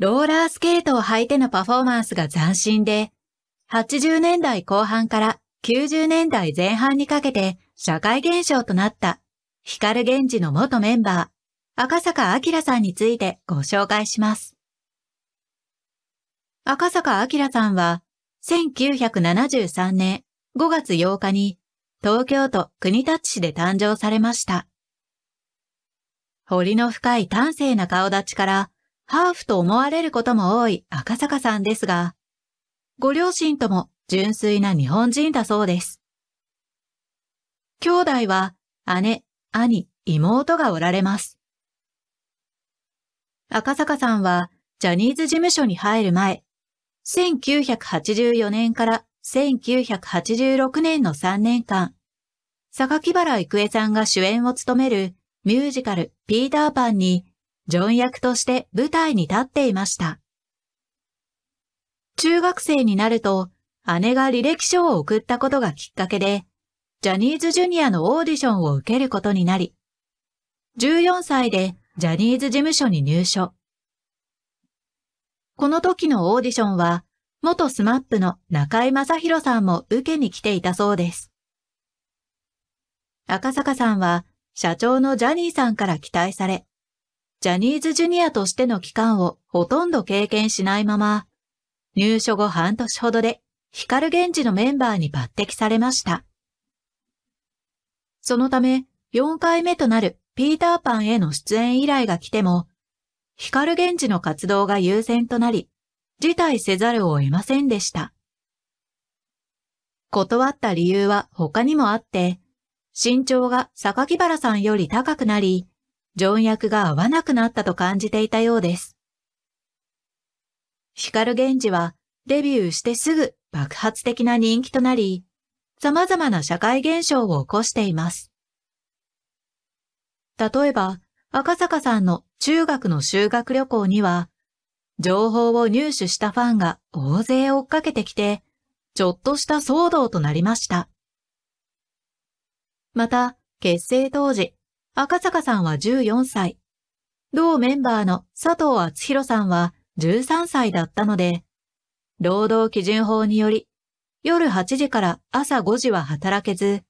ローラースケートを履いてのパフォーマンスが斬新で、80年代後半から90年代前半にかけて社会現象となった光源氏の元メンバー、赤坂明さんについてご紹介します。赤坂明さんは、1973年5月8日に東京都国立市で誕生されました。彫りの深い端正な顔立ちから、ハーフと思われることも多い赤坂さんですが、ご両親とも純粋な日本人だそうです。兄弟は姉、兄、妹がおられます。赤坂さんはジャニーズ事務所に入る前、1984年から1986年の3年間、榊原郁恵さんが主演を務めるミュージカルピーターパンにン役として舞台に立っていました。中学生になると、姉が履歴書を送ったことがきっかけで、ジャニーズジュニアのオーディションを受けることになり、14歳でジャニーズ事務所に入所。この時のオーディションは、元スマップの中井正宏さんも受けに来ていたそうです。赤坂さんは社長のジャニーさんから期待され、ジャニーズジュニアとしての期間をほとんど経験しないまま、入所後半年ほどで光源氏のメンバーに抜擢されました。そのため、4回目となるピーターパンへの出演依頼が来ても、光源氏の活動が優先となり、辞退せざるを得ませんでした。断った理由は他にもあって、身長が榊原さんより高くなり、条約が合わなくなったと感じていたようです。光源氏はデビューしてすぐ爆発的な人気となり、様々な社会現象を起こしています。例えば、赤坂さんの中学の修学旅行には、情報を入手したファンが大勢追っかけてきて、ちょっとした騒動となりました。また、結成当時、赤坂さんは14歳。同メンバーの佐藤厚弘さんは13歳だったので、労働基準法により、夜8時から朝5時は働けず、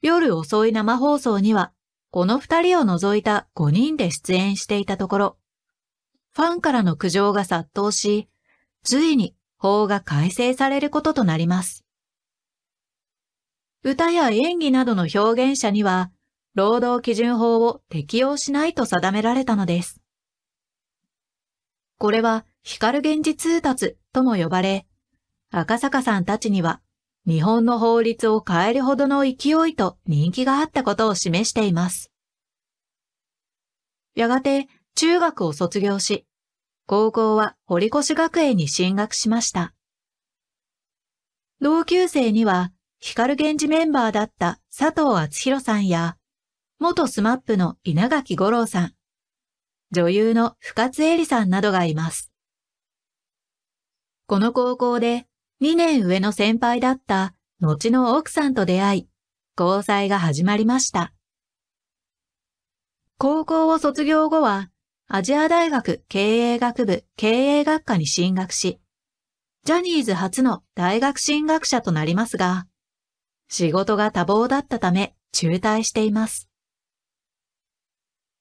夜遅い生放送には、この二人を除いた5人で出演していたところ、ファンからの苦情が殺到し、ついに法が改正されることとなります。歌や演技などの表現者には、労働基準法を適用しないと定められたのです。これは光源氏通達とも呼ばれ、赤坂さんたちには日本の法律を変えるほどの勢いと人気があったことを示しています。やがて中学を卒業し、高校は堀越学園に進学しました。同級生には光源氏メンバーだった佐藤厚弘さんや元スマップの稲垣吾郎さん、女優の深津絵里さんなどがいます。この高校で2年上の先輩だった後の奥さんと出会い、交際が始まりました。高校を卒業後は、アジア大学経営学部経営学科に進学し、ジャニーズ初の大学進学者となりますが、仕事が多忙だったため中退しています。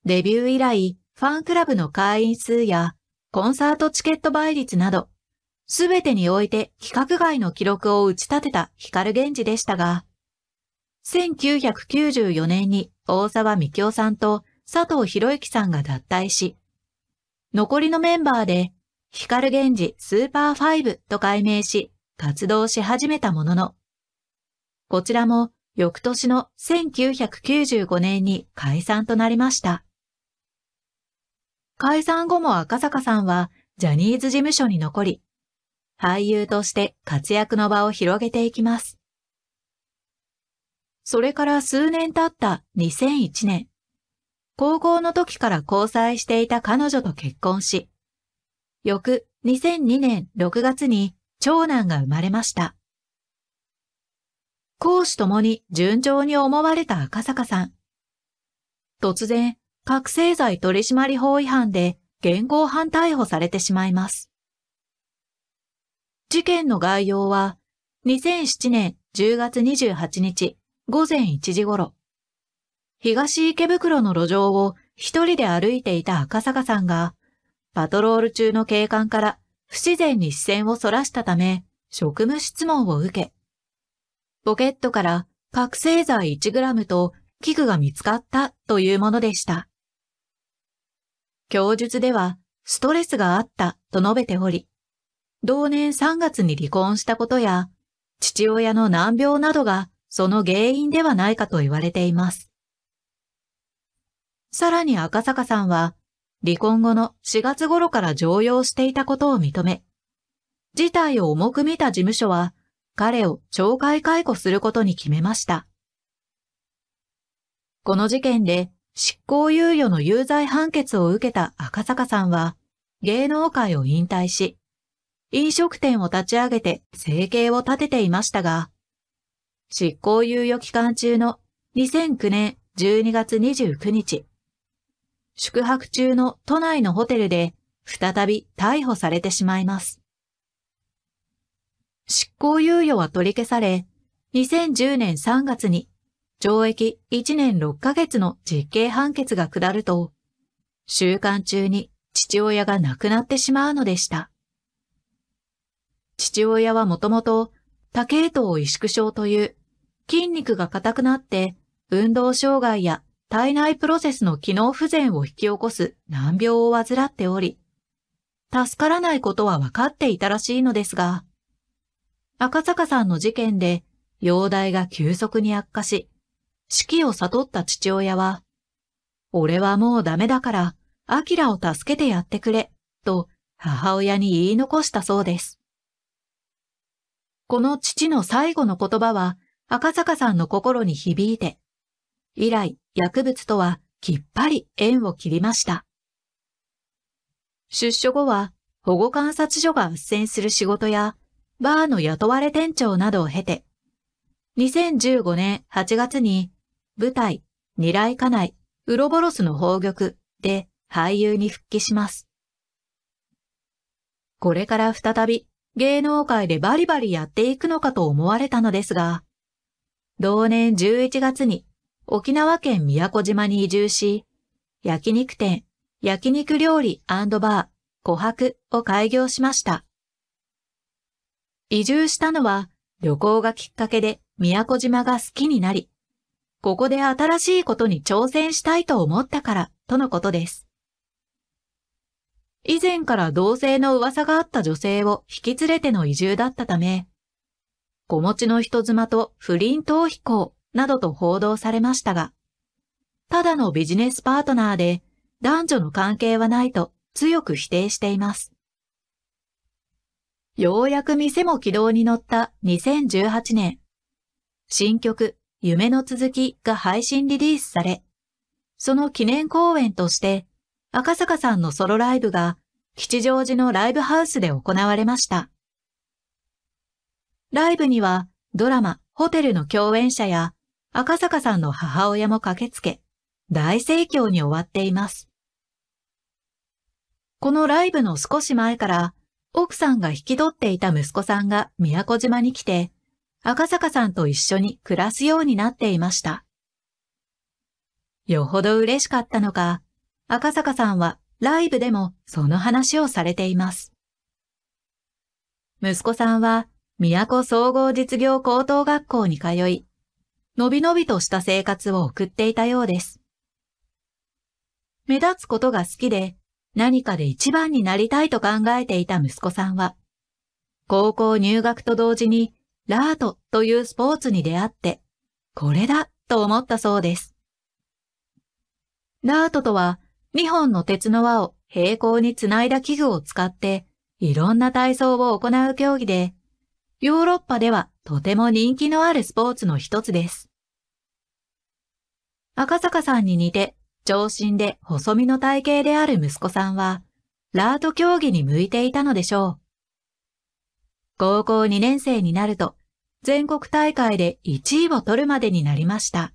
デビュー以来、ファンクラブの会員数や、コンサートチケット倍率など、すべてにおいて規格外の記録を打ち立てた光源氏でしたが、1994年に大沢美京さんと佐藤博之さんが脱退し、残りのメンバーで光源氏スーパーファイブと改名し活動し始めたものの、こちらも翌年の1995年に解散となりました。解散後も赤坂さんはジャニーズ事務所に残り、俳優として活躍の場を広げていきます。それから数年経った2001年、高校の時から交際していた彼女と結婚し、翌2002年6月に長男が生まれました。講師ともに順調に思われた赤坂さん。突然、覚醒剤取締法違反で現行犯逮捕されてしまいます。事件の概要は、2007年10月28日午前1時頃、東池袋の路上を一人で歩いていた赤坂さんが、パトロール中の警官から不自然に視線を逸らしたため、職務質問を受け、ポケットから覚醒剤 1g と器具が見つかったというものでした。供述ではストレスがあったと述べており、同年3月に離婚したことや、父親の難病などがその原因ではないかと言われています。さらに赤坂さんは、離婚後の4月頃から常用していたことを認め、事態を重く見た事務所は、彼を懲戒解雇することに決めました。この事件で執行猶予の有罪判決を受けた赤坂さんは、芸能界を引退し、飲食店を立ち上げて生計を立てていましたが、執行猶予期間中の2009年12月29日、宿泊中の都内のホテルで再び逮捕されてしまいます。執行猶予は取り消され、2010年3月に懲役1年6ヶ月の実刑判決が下ると、週監中に父親が亡くなってしまうのでした。父親はもともと多系統萎縮症という筋肉が硬くなって運動障害や体内プロセスの機能不全を引き起こす難病を患っており、助からないことは分かっていたらしいのですが、赤坂さんの事件で容体が急速に悪化し、死期を悟った父親は、俺はもうダメだから、アキラを助けてやってくれ、と母親に言い残したそうです。この父の最後の言葉は赤坂さんの心に響いて、以来薬物とはきっぱり縁を切りました。出所後は保護観察所が斡旋する仕事やバーの雇われ店長などを経て、2015年8月に舞台、狙いかない、ウロボロスの宝玉で俳優に復帰します。これから再び芸能界でバリバリやっていくのかと思われたのですが、同年11月に沖縄県宮古島に移住し、焼肉店、焼肉料理バー、琥珀を開業しました。移住したのは旅行がきっかけで宮古島が好きになり、ここで新しいことに挑戦したいと思ったから、とのことです。以前から同性の噂があった女性を引き連れての移住だったため、子持ちの人妻と不倫逃避行などと報道されましたが、ただのビジネスパートナーで男女の関係はないと強く否定しています。ようやく店も軌道に乗った2018年、新曲夢の続きが配信リリースされ、その記念公演として、赤坂さんのソロライブが吉祥寺のライブハウスで行われました。ライブにはドラマ、ホテルの共演者や赤坂さんの母親も駆けつけ、大盛況に終わっています。このライブの少し前から、奥さんが引き取っていた息子さんが宮古島に来て、赤坂さんと一緒に暮らすようになっていました。よほど嬉しかったのか、赤坂さんはライブでもその話をされています。息子さんは、都総合実業高等学校に通い、のびのびとした生活を送っていたようです。目立つことが好きで、何かで一番になりたいと考えていた息子さんは、高校入学と同時にラートというスポーツに出会って、これだと思ったそうです。ラートとは、2本の鉄の輪を平行につないだ器具を使って、いろんな体操を行う競技で、ヨーロッパではとても人気のあるスポーツの一つです。赤坂さんに似て、長身で細身の体型である息子さんは、ラート競技に向いていたのでしょう。高校2年生になると、全国大会で1位を取るまでになりました。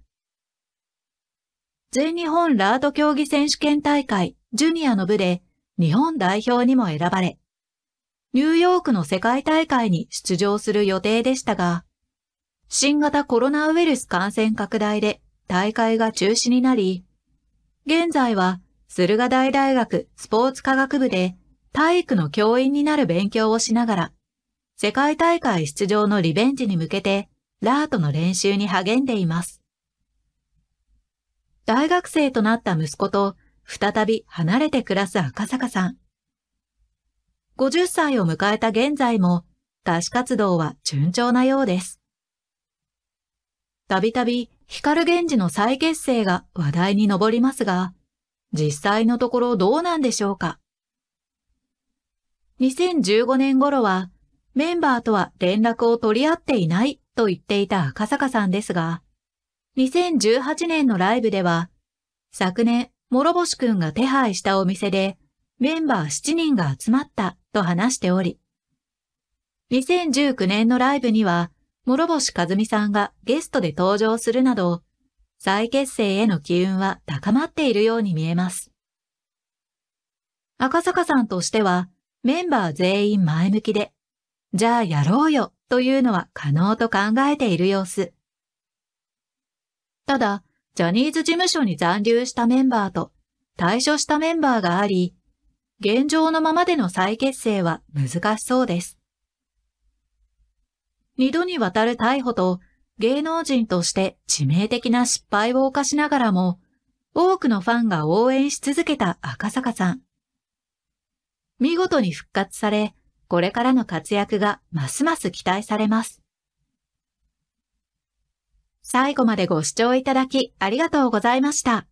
全日本ラート競技選手権大会ジュニアの部で日本代表にも選ばれ、ニューヨークの世界大会に出場する予定でしたが、新型コロナウイルス感染拡大で大会が中止になり、現在は駿河台大学スポーツ科学部で体育の教員になる勉強をしながら世界大会出場のリベンジに向けて、ラートの練習に励んでいます。大学生となった息子と再び離れて暮らす赤坂さん。50歳を迎えた現在も、歌手活動は順調なようです。たびたび光源氏の再結成が話題に上りますが、実際のところどうなんでしょうか。2015年頃はメンバーとは連絡を取り合っていないと言っていた赤坂さんですが、2018年のライブでは、昨年、諸星くんが手配したお店で、メンバー7人が集まったと話しており、2019年のライブには、諸星和美さんがゲストで登場するなど、再結成への機運は高まっているように見えます。赤坂さんとしては、メンバー全員前向きで、じゃあやろうよというのは可能と考えている様子。ただ、ジャニーズ事務所に残留したメンバーと退所したメンバーがあり、現状のままでの再結成は難しそうです。二度にわたる逮捕と芸能人として致命的な失敗を犯しながらも、多くのファンが応援し続けた赤坂さん。見事に復活され、これからの活躍がますます期待されます。最後までご視聴いただきありがとうございました。